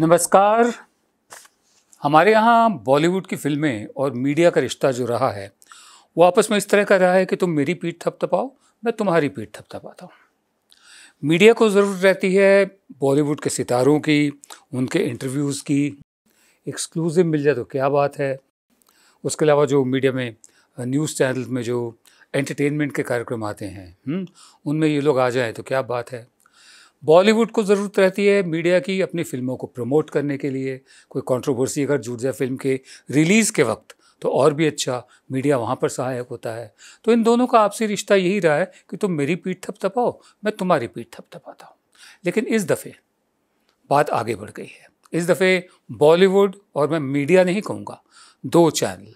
नमस्कार हमारे यहाँ बॉलीवुड की फिल्में और मीडिया का रिश्ता जो रहा है वो आपस में इस तरह का रहा है कि तुम मेरी पीठ थपथपाओ मैं तुम्हारी पीठ थपथपाता हूँ मीडिया को ज़रूरत रहती है बॉलीवुड के सितारों की उनके इंटरव्यूज़ की एक्सक्लूसिव मिल जाए तो क्या बात है उसके अलावा जो मीडिया में न्यूज़ चैनल में जो एंटरटेनमेंट के कार्यक्रम आते हैं हम्म, उनमें ये लोग आ जाएँ तो क्या बात है बॉलीवुड को ज़रूरत रहती है मीडिया की अपनी फिल्मों को प्रमोट करने के लिए कोई कंट्रोवर्सी अगर जुड़ जाए फिल्म के रिलीज़ के वक्त तो और भी अच्छा मीडिया वहाँ पर सहायक होता है तो इन दोनों का आपसी रिश्ता यही रहा है कि तुम मेरी पीठ थप थपाओ मैं तुम्हारी पीठ थप थपाता हूँ लेकिन इस दफ़े बात आगे बढ़ गई है इस दफ़े बॉलीवुड और मैं मीडिया नहीं कहूँगा दो चैनल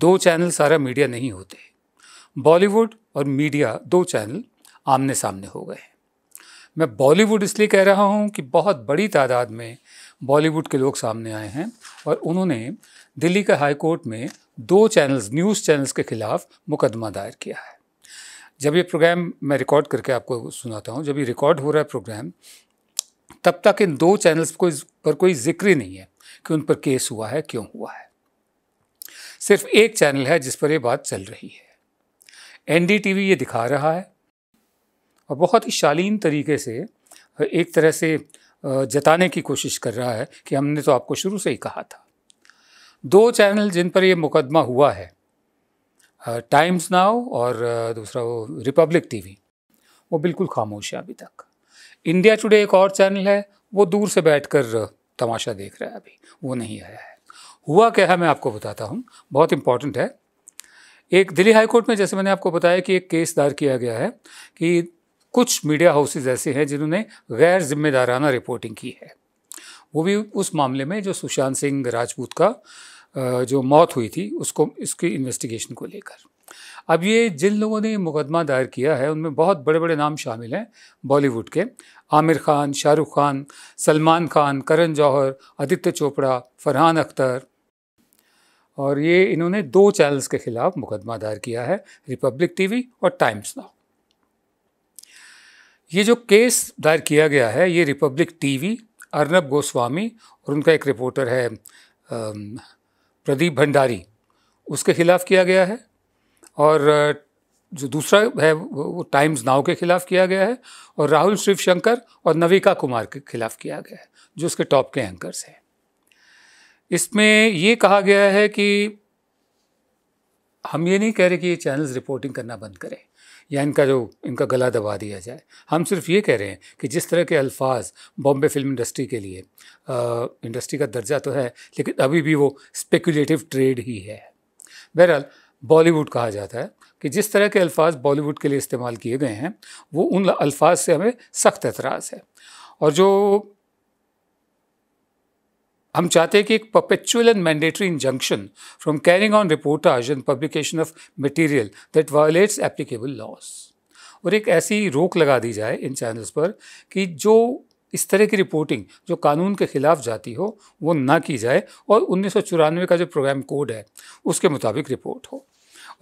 दो चैनल सारा मीडिया नहीं होते बॉलीवुड और मीडिया दो चैनल आमने सामने हो गए मैं बॉलीवुड इसलिए कह रहा हूँ कि बहुत बड़ी तादाद में बॉलीवुड के लोग सामने आए हैं और उन्होंने दिल्ली के हाई कोर्ट में दो चैनल्स न्यूज़ चैनल्स के ख़िलाफ़ मुकदमा दायर किया है जब ये प्रोग्राम मैं रिकॉर्ड करके आपको सुनाता हूँ जब ये रिकॉर्ड हो रहा है प्रोग्राम तब तक इन दो चैनल्स को पर कोई जिक्र ही नहीं है कि उन पर केस हुआ है क्यों हुआ है सिर्फ एक चैनल है जिस पर ये बात चल रही है एनडीटीवी ये दिखा रहा है और बहुत ही शालीन तरीके से एक तरह से जताने की कोशिश कर रहा है कि हमने तो आपको शुरू से ही कहा था दो चैनल जिन पर ये मुकदमा हुआ है टाइम्स नाउ और दूसरा वो रिपब्लिक टीवी वो बिल्कुल खामोश है अभी तक इंडिया टुडे एक और चैनल है वो दूर से बैठकर तमाशा देख रहा है अभी वो नहीं आया है हुआ क्या है मैं आपको बताता हूँ बहुत इम्पॉर्टेंट है एक दिल्ली हाईकोर्ट में जैसे मैंने आपको बताया कि एक केस दायर किया गया है कि कुछ मीडिया हाउसेज ऐसे हैं जिन्होंने गैर जिम्मेदाराना रिपोर्टिंग की है वो भी उस मामले में जो सुशांत सिंह राजपूत का जो मौत हुई थी उसको इसकी इन्वेस्टिगेशन को लेकर अब ये जिन लोगों ने मुकदमा दायर किया है उनमें बहुत बड़े बड़े नाम शामिल हैं बॉलीवुड के आमिर खान शाहरुख खान सलमान खान करण जौहर आदित्य चोपड़ा फरहान अख्तर और ये इन्होंने दो चैनल्स के खिलाफ मुकदमा दायर किया है रिपब्लिक टीवी और टाइम्स नाउ ये जो केस दायर किया गया है ये रिपब्लिक टीवी अर्नब गोस्वामी और उनका एक रिपोर्टर है प्रदीप भंडारी उसके खिलाफ किया गया है और जो दूसरा है वो टाइम्स नाव के खिलाफ किया गया है और राहुल शिवशंकर और नविका कुमार के खिलाफ किया गया है जो उसके टॉप के एंकर्स हैं इसमें ये कहा गया है कि हम ये नहीं कह रहे कि ये चैनल्स रिपोर्टिंग करना बंद करें या इनका जो इनका गला दबा दिया जाए हम सिर्फ ये कह रहे हैं कि जिस तरह के अल्फाज बॉम्बे फिल्म इंडस्ट्री के लिए आ, इंडस्ट्री का दर्जा तो है लेकिन अभी भी वो स्पेकुलेटिव ट्रेड ही है बहरहाल बॉलीवुड कहा जाता है कि जिस तरह के अल्फाज बॉलीवुड के लिए इस्तेमाल किए गए हैं वो उन अल्फाज से हमें सख्त एतराज़ है और जो हम चाहते हैं कि एक perpetual and mandatory injunction from carrying on reporters and publication of material that violates applicable laws और एक ऐसी रोक लगा दी जाए इन चैनल्स पर कि जो इस तरह की रिपोर्टिंग जो कानून के खिलाफ जाती हो वो ना की जाए और उन्नीस का जो प्रोग्राम कोड है उसके मुताबिक रिपोर्ट हो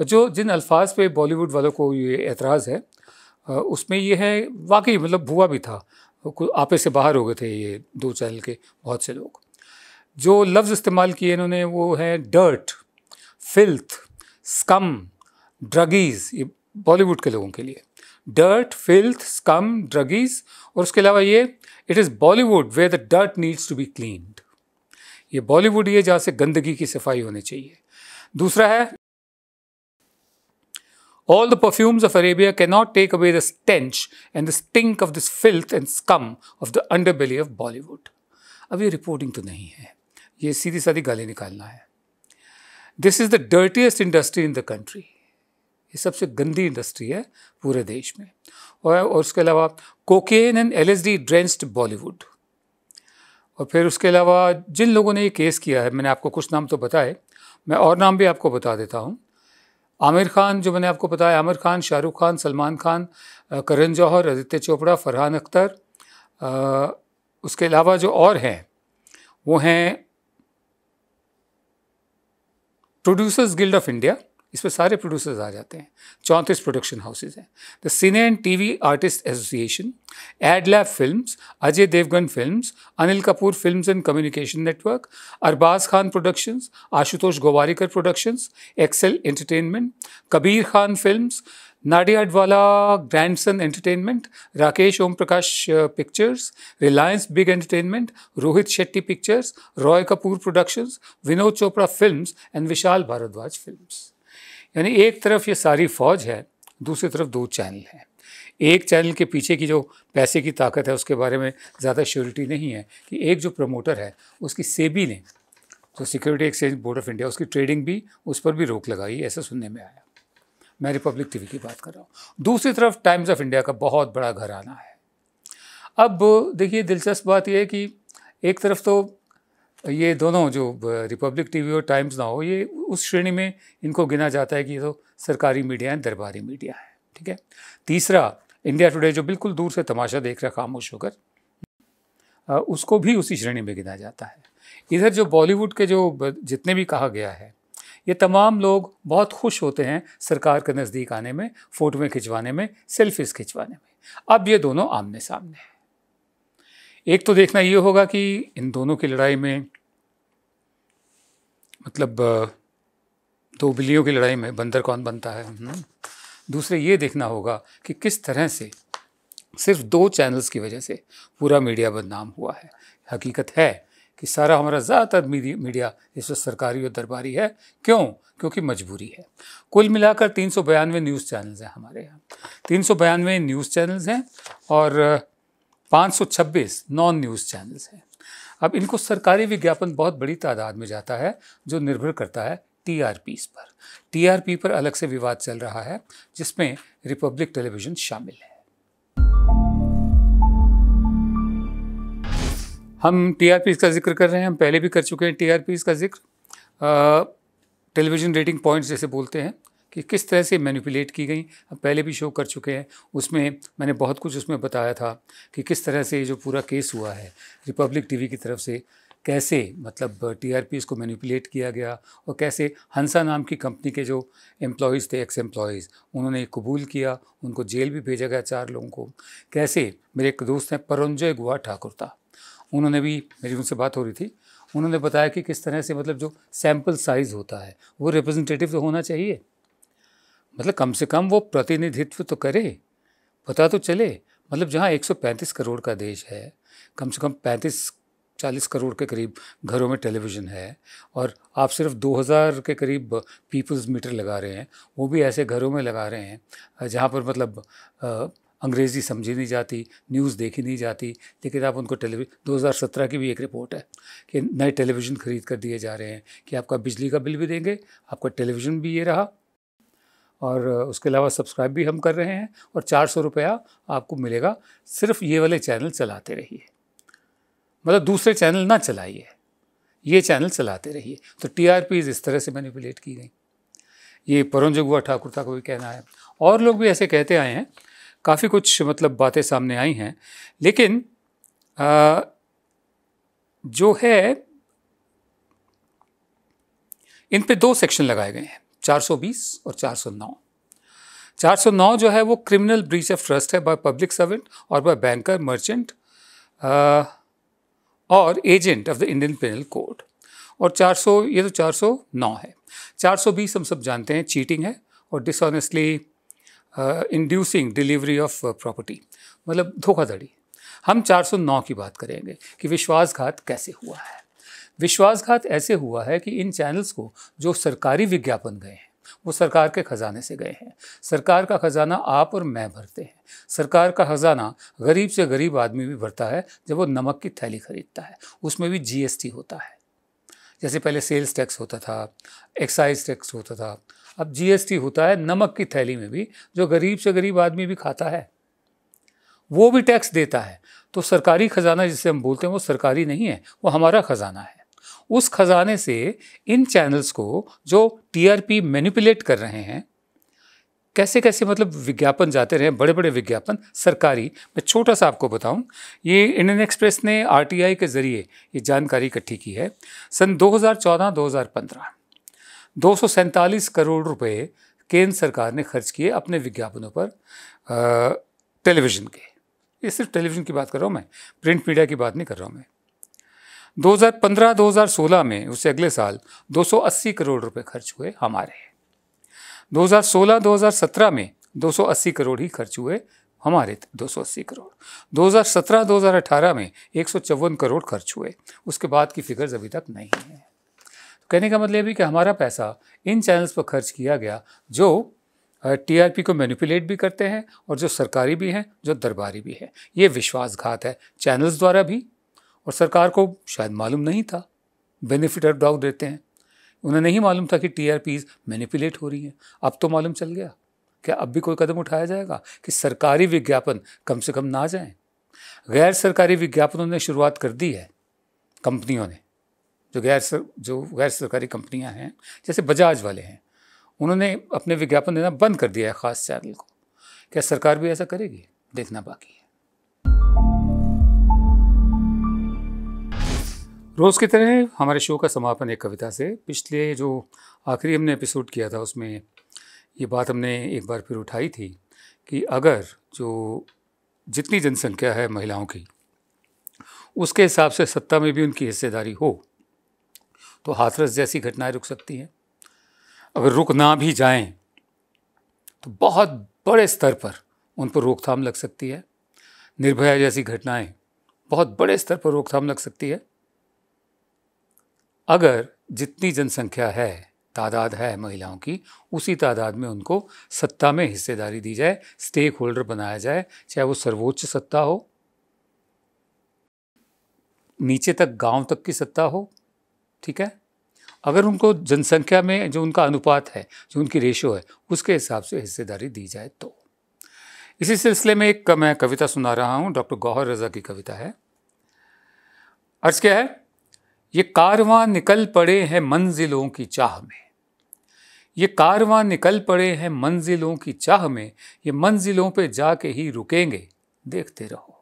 और जो जिन अल्फाज पे बॉलीवुड वालों को ये एतराज़ है उसमें ये है वाकई मतलब भुआ भी था आपे से बाहर हो गए थे ये दो चैनल के बहुत से लोग जो लफ्ज़ इस्तेमाल किए इन्होंने वो है डर्ट फिल्थ स्कम ड्रगीज़ ये बॉलीवुड के लोगों के लिए डर्ट फिल्थ स्कम ड्रगीज़ और उसके अलावा ये it is Bollywood way the dirt needs to be cleaned ये बॉलीवुड ही है जहाँ से गंदगी की सफाई होनी चाहिए दूसरा है all perfumes of Arabia of not take away the stench and the stink of of filth and scum of the underbelly of Bollywood अब ये रिपोर्टिंग तो नहीं है ये सीधी साधी गाली निकालना है this is the dirtiest industry in the country ये सबसे गंदी इंडस्ट्री है पूरे देश में और और उसके अलावा cocaine and L S D drenched Bollywood और फिर उसके अलावा जिन लोगों ने ये केस किया है मैंने आपको कुछ नाम तो बताए मैं और नाम भी आपको बता देता हूँ आमिर खान जो मैंने आपको बताया आमिर खान शाहरुख खान सलमान खान करण जौहर आदित्य चोपड़ा फरहान अख्तर उसके अलावा जो और हैं वो हैं Producers Guild of India इस पर सारे प्रोड्यूसर्स आ जाते हैं चौंतीस प्रोडक्शन हाउसेज हैं the Cine and TV artist association Adlab film Ajay Devgn film Anil Kapoor film and communication network Arbaaz Khan productions Ashutosh Gowariker productions Excel entertainment Kabir Khan film Nadiadwala grandson entertainment Rakesh Om Prakash pictures Reliance Big entertainment Rohit Shetty pictures Roy Kapur productions Vinod Chopra films and Vishal Bhardwaj films यानी एक तरफ ये सारी फौज है दूसरी तरफ दो चैनल हैं एक चैनल के पीछे की जो पैसे की ताकत है उसके बारे में ज़्यादा श्योरिटी नहीं है कि एक जो प्रमोटर है उसकी सेबी ने जो security exchange board of India उसकी ट्रेडिंग भी उस पर भी रोक लगाई ऐसा सुनने में आया मैं रिपब्लिक टीवी की बात कर रहा हूँ दूसरी तरफ टाइम्स ऑफ इंडिया का बहुत बड़ा घराना है अब देखिए दिलचस्प बात यह है कि एक तरफ तो ये दोनों जो रिपब्लिक टीवी और टाइम्स ना हो ये उस श्रेणी में इनको गिना जाता है कि ये तो सरकारी मीडिया है दरबारी मीडिया है ठीक है तीसरा इंडिया टुडे जो बिल्कुल दूर से तमाशा देख रहा खामोश होकर उसको भी उसी श्रेणी में गिना जाता है इधर जो बॉलीवुड के जो जितने भी कहा गया है ये तमाम लोग बहुत खुश होते हैं सरकार के नज़दीक आने में फ़ोटोएँ खिंचवाने में सेल्फीज़ खिंचवाने में अब ये दोनों आमने सामने हैं एक तो देखना ये होगा कि इन दोनों की लड़ाई में मतलब दो बिल्लियों की लड़ाई में बंदर कौन बनता है हम्म। दूसरे ये देखना होगा कि किस तरह से सिर्फ दो चैनल्स की वजह से पूरा मीडिया बदनाम हुआ है हकीकत है कि सारा हमारा ज़्यादातर मीडिया इस वक्त सरकारी और दरबारी है क्यों क्योंकि मजबूरी है कुल मिलाकर तीन सौ बयानवे न्यूज़ चैनल्स हैं हमारे यहाँ तीन सौ बयानवे न्यूज़ चैनल्स हैं और 526 नॉन न्यूज़ चैनल्स हैं अब इनको सरकारी विज्ञापन बहुत बड़ी तादाद में जाता है जो निर्भर करता है टी पर टीआरपी पर अलग से विवाद चल रहा है जिसमें रिपब्लिक टेलीविज़न शामिल है हम टी का जिक्र कर रहे हैं हम पहले भी कर चुके हैं टी का जिक्र टेलीविज़न रेटिंग पॉइंट्स जैसे बोलते हैं कि किस तरह से मैनिपुलेट की गई हम पहले भी शो कर चुके हैं उसमें मैंने बहुत कुछ उसमें बताया था कि किस तरह से जो पूरा केस हुआ है रिपब्लिक टीवी की तरफ से कैसे मतलब टीआरपीस को मैनिपुलेट किया गया और कैसे हंसा नाम की कंपनी के जो एम्प्लॉयज़ थे एक्स एम्प्लॉयज़ उन्होंने कबूल किया उनको जेल भी भेजा गया चार लोगों को कैसे मेरे एक दोस्त हैं परंजय गुआ ठाकुर था उन्होंने भी मेरी उनसे बात हो रही थी उन्होंने बताया कि किस तरह से मतलब जो सैम्पल साइज़ होता है वो रिप्रेजेंटेटिव तो होना चाहिए मतलब कम से कम वो प्रतिनिधित्व तो करे पता तो चले मतलब जहाँ 135 करोड़ का देश है कम से कम 35 40 करोड़ के करीब घरों में टेलीविज़न है और आप सिर्फ 2000 के करीब पीपल्स मीटर लगा रहे हैं वो भी ऐसे घरों में लगा रहे हैं जहाँ पर मतलब अंग्रेज़ी समझी नहीं जाती न्यूज़ देखी नहीं जाती लेकिन आप उनको टेलीविजन दो की भी एक रिपोर्ट है कि नए टेलीविज़न खरीद कर दिए जा रहे हैं कि आपका बिजली का बिल भी देंगे आपका टेलीविज़न भी ये रहा और उसके अलावा सब्सक्राइब भी हम कर रहे हैं और चार सौ रुपया आपको मिलेगा सिर्फ ये वाले चैनल चलाते रहिए मतलब दूसरे चैनल ना चलाइए ये चैनल चलाते रहिए तो टी आर इस तरह से मैनिपुलेट की गई ये परुण जगुआ ठाकुर का भी कहना है और लोग भी ऐसे कहते आए हैं काफ़ी कुछ मतलब बातें सामने आई हैं लेकिन आ, जो है इन पे दो सेक्शन लगाए गए हैं 420 और 409 409 जो है वो क्रिमिनल ब्रीच ऑफ ट्रस्ट है बाय पब्लिक सर्वेंट और बाय बैंकर मर्चेंट और agent of the Indian Penal Code और 400 ये तो 409 है 420 हम सब जानते हैं चीटिंग है और dishonestly inducing delivery of property मतलब धोखाधड़ी हम 409 की बात करेंगे कि विश्वासघात कैसे हुआ है विश्वासघात ऐसे हुआ है कि इन चैनल्स को जो सरकारी विज्ञापन गए हैं वो सरकार के ख़जाने से गए हैं सरकार का ख़जाना आप और मैं भरते हैं सरकार का ख़जाना गरीब से गरीब आदमी भी भरता है जब वो नमक की थैली खरीदता है उसमें भी जीएसटी होता है जैसे पहले सेल्स टैक्स होता था एक्साइज टैक्स होता था अब जीएसटी होता है नमक की थैली में भी जो गरीब से गरीब आदमी भी खाता है वो भी टैक्स देता है तो सरकारी ख़जाना जिसे हम बोलते हैं वो सरकारी नहीं है वो हमारा ख़जाना है उस खजाने से इन चैनल्स को जो टीआरपी मैनिपुलेट कर रहे हैं कैसे कैसे मतलब विज्ञापन जाते रहे बड़े बड़े विज्ञापन सरकारी मैं छोटा सा आपको बताऊं ये इंडियन एक्सप्रेस ने आरटीआई के ज़रिए ये जानकारी इकट्ठी की है सन 2014-2015 दो करोड़ रुपए केंद्र सरकार ने खर्च किए अपने विज्ञापनों पर टेलीविज़न के ये सिर्फ टेलीविज़न की बात कर रहा हूँ मैं प्रिंट मीडिया की बात नहीं कर रहा हूँ मैं 2015-2016 में उससे अगले साल 280 करोड़ रुपए खर्च हुए हमारे 2016-2017 में 280 करोड़ ही खर्च हुए हमारे 280 करोड़ 2017-2018 में एक करोड़ खर्च हुए उसके बाद की फिगर्स अभी तक नहीं है तो कहने का मतलब है कि हमारा पैसा इन चैनल्स पर खर्च किया गया जो टीआरपी को मैनिपुलेट भी करते हैं और जो सरकारी भी हैं जो दरबारी भी है ये विश्वासघात है चैनल्स द्वारा भी और सरकार को शायद मालूम नहीं था बेनिफिट ऑफ डाउट देते हैं उन्हें नहीं मालूम था कि टी आर पीज मैनिपुलेट हो रही हैं अब तो मालूम चल गया क्या अब भी कोई कदम उठाया जाएगा कि सरकारी विज्ञापन कम से कम ना जाएं गैर सरकारी विज्ञापनों ने शुरुआत कर दी है कंपनियों ने जो गैर सर जो गैर सरकारी कंपनियां हैं जैसे बजाज वाले हैं उन्होंने अपने विज्ञापन देना बंद कर दिया है ख़ास चैनल को क्या सरकार भी ऐसा करेगी देखना बाकी है रोज़ की तरह हमारे शो का समापन एक कविता से पिछले जो आखिरी हमने एपिसोड किया था उसमें ये बात हमने एक बार फिर उठाई थी कि अगर जो जितनी जनसंख्या है महिलाओं की उसके हिसाब से सत्ता में भी उनकी हिस्सेदारी हो तो हाथरस जैसी घटनाएं रुक सकती हैं अगर रुक ना भी जाएं तो बहुत बड़े स्तर पर उन पर रोकथाम लग सकती है निर्भया जैसी घटनाएं बहुत बड़े स्तर पर रोकथाम लग सकती है अगर जितनी जनसंख्या है तादाद है महिलाओं की उसी तादाद में उनको सत्ता में हिस्सेदारी दी जाए स्टेक होल्डर बनाया जाए चाहे वो सर्वोच्च सत्ता हो नीचे तक गांव तक की सत्ता हो ठीक है अगर उनको जनसंख्या में जो उनका अनुपात है जो उनकी रेशो है उसके हिसाब से हिस्सेदारी दी जाए तो इसी सिलसिले में एक मैं कविता सुना रहा हूँ डॉक्टर गौहर रजा की कविता है अर्ज क्या है ये कारवां निकल पड़े हैं मंजिलों की चाह में ये कारवां निकल पड़े हैं मंजिलों की चाह में ये मंजिलों पे जाके ही रुकेंगे देखते रहो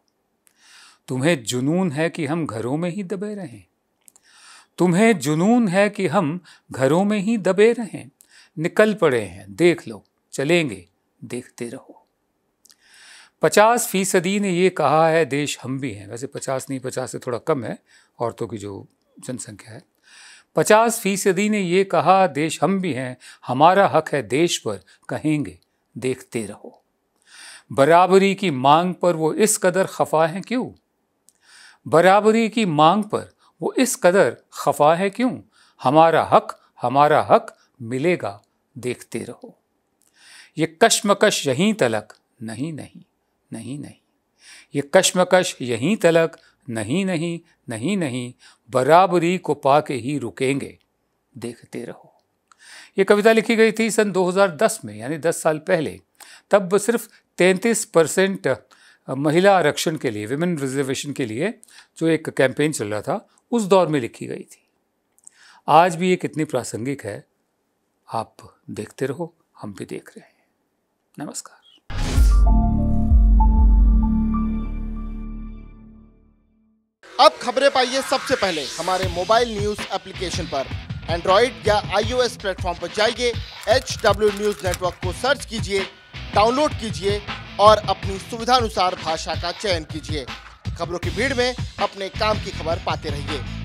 तुम्हें जुनून है कि हम घरों में ही दबे रहें तुम्हें जुनून है कि हम घरों में ही दबे रहें निकल पड़े हैं देख लो चलेंगे देखते रहो पचास फीसदी ने ये कहा है देश हम भी हैं वैसे पचास नहीं पचास से थोड़ा कम है औरतों की जो जनसंख्या है पचास फीसदी ने ये कहा देश हम भी हैं हमारा हक है देश पर कहेंगे देखते रहो बराबरी की मांग पर वो इस कदर खफा हैं क्यों बराबरी की मांग पर वो इस कदर खफा है क्यों हमारा हक हमारा हक मिलेगा देखते रहो ये कश्मकश यहीं तलक नहीं नहीं नहीं नहीं ये कश्मकश यहीं तलक नहीं नहीं नहीं नहीं बराबरी को पा के ही रुकेंगे देखते रहो ये कविता लिखी गई थी सन 2010 में यानी 10 साल पहले तब सिर्फ 33 परसेंट महिला आरक्षण के लिए विमेन रिजर्वेशन के लिए जो एक कैंपेन चल रहा था उस दौर में लिखी गई थी आज भी ये कितनी प्रासंगिक है आप देखते रहो हम भी देख रहे हैं नमस्कार अब खबरें पाइए सबसे पहले हमारे मोबाइल न्यूज एप्लीकेशन पर एंड्रॉइड या आईओएस प्लेटफॉर्म पर जाइए एच डब्ल्यू न्यूज नेटवर्क को सर्च कीजिए डाउनलोड कीजिए और अपनी सुविधानुसार भाषा का चयन कीजिए खबरों की भीड़ में अपने काम की खबर पाते रहिए